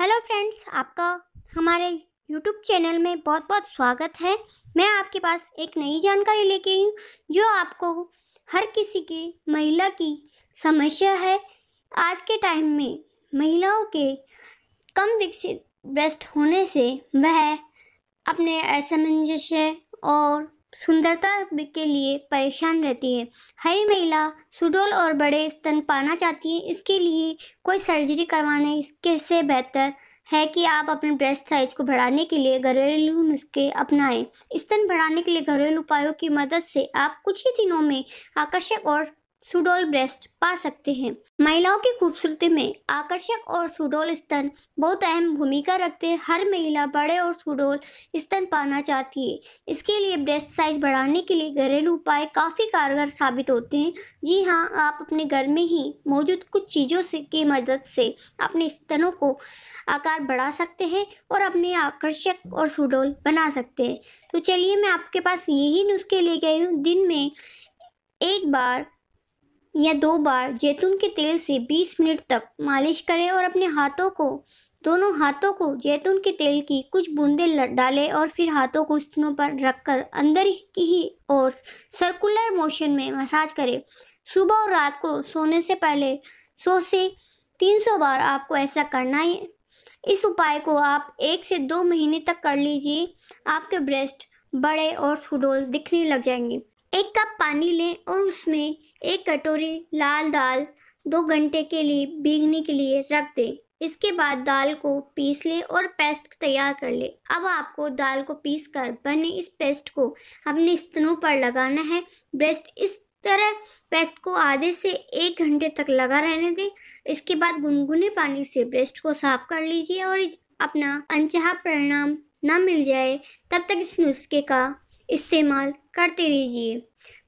hello friends आपका हमारे YouTube channel में बहुत बहुत स्वागत है मैं आपके पास एक नई जानकारी लेके आई हूँ जो आपको हर किसी की महिला की समस्या है आज के टाइम में महिलाओं के कम विकसित ब्रेस्ट होने से वह अपने असमंजस्य और सुंदरता के लिए परेशान रहती है हर महिला सुडोल और बड़े स्तन पाना चाहती है इसके लिए कोई सर्जरी करवाने इसके से बेहतर है कि आप अपने ब्रेस्ट साइज को बढ़ाने के लिए घरेलू नुस्खे अपनाएं स्तन बढ़ाने के लिए घरेलू उपायों की मदद से आप कुछ ही दिनों में आकर्षक और सुडोल ब्रेस्ट पा सकते हैं महिलाओं की खूबसूरती में आकर्षक और सुडोल स्तन बहुत अहम भूमिका रखते हैं हर महिला बड़े और सुडोल स्तन पाना चाहती है इसके लिए ब्रेस्ट साइज बढ़ाने के लिए घरेलू उपाय काफ़ी कारगर साबित होते हैं जी हाँ आप अपने घर में ही मौजूद कुछ चीज़ों से की मदद से अपने स्तनों को आकार बढ़ा सकते हैं और अपने आकर्षक और सुडोल बना सकते हैं तो चलिए मैं आपके पास यही नुस्खे ले गई हूँ दिन में एक बार या दो बार जैतून के तेल से 20 मिनट तक मालिश करें और अपने हाथों को दोनों हाथों को जैतून के तेल की कुछ बूंदें डालें और फिर हाथों को स्तनों पर रखकर अंदर की ही और सर्कुलर मोशन में मसाज करें सुबह और रात को सोने से पहले 100 से 300 बार आपको ऐसा करना है इस उपाय को आप एक से दो महीने तक कर लीजिए आपके ब्रेस्ट बड़े और सुडोल दिखने लग जाएंगे एक कप पानी लें और उसमें एक कटोरी लाल दाल दो घंटे के लिए भीगने के लिए रख दें इसके बाद दाल को पीस लें और पेस्ट तैयार कर लें अब आपको दाल को पीस कर बने इस पेस्ट को अपने स्तनों पर लगाना है ब्रेस्ट इस तरह पेस्ट को आधे से एक घंटे तक लगा रहने दें इसके बाद गुनगुने पानी से ब्रेस्ट को साफ कर लीजिए और अपना अनचाहा परिणाम ना मिल जाए तब तक इस नुस्खे का इस्तेमाल करते रहिए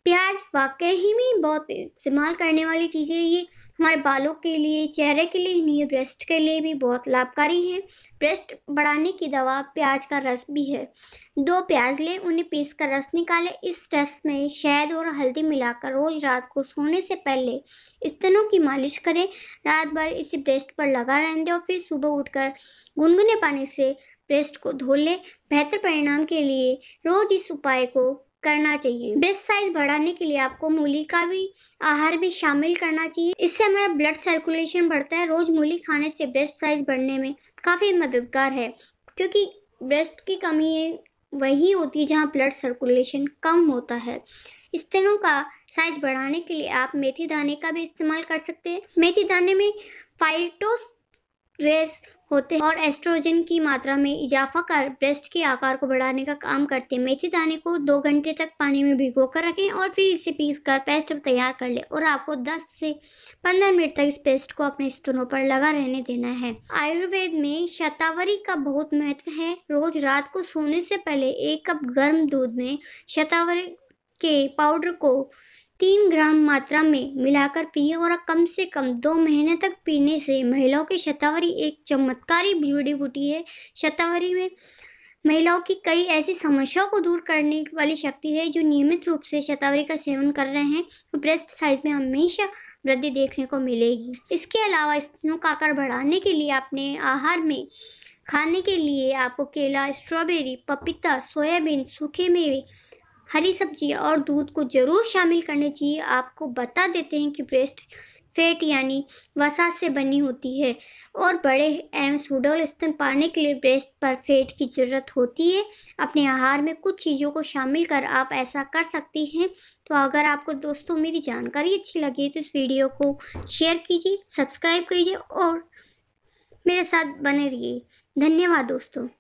प्याज वाकई ही में बहुत इस्तेमाल करने वाली चीज़ें ये हमारे बालों के लिए चेहरे के लिए नहीं ब्रेस्ट के लिए भी बहुत लाभकारी है ब्रेस्ट बढ़ाने की दवा प्याज का रस भी है दो प्याज लें उन्हें पीस कर रस निकालें इस रस में शहद और हल्दी मिलाकर रोज़ रात को सोने से पहले स्तनों की मालिश करें रात भर इसे ब्रेस्ट पर लगा रहने दें और फिर सुबह उठकर गुनगुने पानी से ब्रेस्ट को धो लें बेहतर परिणाम के लिए रोज इस उपाय को करना चाहिए ब्रेस्ट साइज बढ़ाने के लिए आपको मूली का भी आहार भी शामिल करना चाहिए इससे हमारा ब्लड सर्कुलेशन बढ़ता है रोज मूली खाने से ब्रेस्ट साइज बढ़ने में काफ़ी मददगार है क्योंकि ब्रेस्ट की कमी वही होती है जहाँ ब्लड सर्कुलेशन कम होता है स्तनों का साइज बढ़ाने के लिए आप मेथी दाने का भी इस्तेमाल कर सकते हैं मेथी दाने में फाइटोस रेस होते हैं और एस्ट्रोजन की मात्रा में इजाफा कर ब्रेस्ट के आकार को बढ़ाने का काम करते हैं मेथी दाने को दो घंटे तक पानी में भिगो कर रखें और फिर इसे पीस कर पेस्ट तैयार कर लें और आपको 10 से 15 मिनट तक इस पेस्ट को अपने स्तनों पर लगा रहने देना है आयुर्वेद में शतावरी का बहुत महत्व है रोज रात को सोने से पहले एक कप गर्म दूध में शतावरी के पाउडर को तीन ग्राम मात्रा में मिलाकर पिए और कम से कम दो महीने तक पीने से महिलाओं की शतावरी एक चमत्कारी जुड़ी बूटी है शतावरी में महिलाओं की कई ऐसी समस्याओं को दूर करने वाली शक्ति है जो नियमित रूप से शतावरी का सेवन कर रहे हैं ब्रेस्ट साइज में हमेशा वृद्धि देखने को मिलेगी इसके अलावा स्तनों का आकार बढ़ाने के लिए अपने आहार में खाने के लिए आपको केला स्ट्रॉबेरी पपीता सोयाबीन सूखे मेवे हरी सब्जी और दूध को ज़रूर शामिल करने चाहिए आपको बता देते हैं कि ब्रेस्ट फेट यानी वसा से बनी होती है और बड़े एवं सुडोल स्तन पाने के लिए ब्रेस्ट पर फेट की ज़रूरत होती है अपने आहार में कुछ चीज़ों को शामिल कर आप ऐसा कर सकती हैं तो अगर आपको दोस्तों मेरी जानकारी अच्छी लगी तो इस वीडियो को शेयर कीजिए सब्सक्राइब कीजिए और मेरे साथ बने रहिए धन्यवाद दोस्तों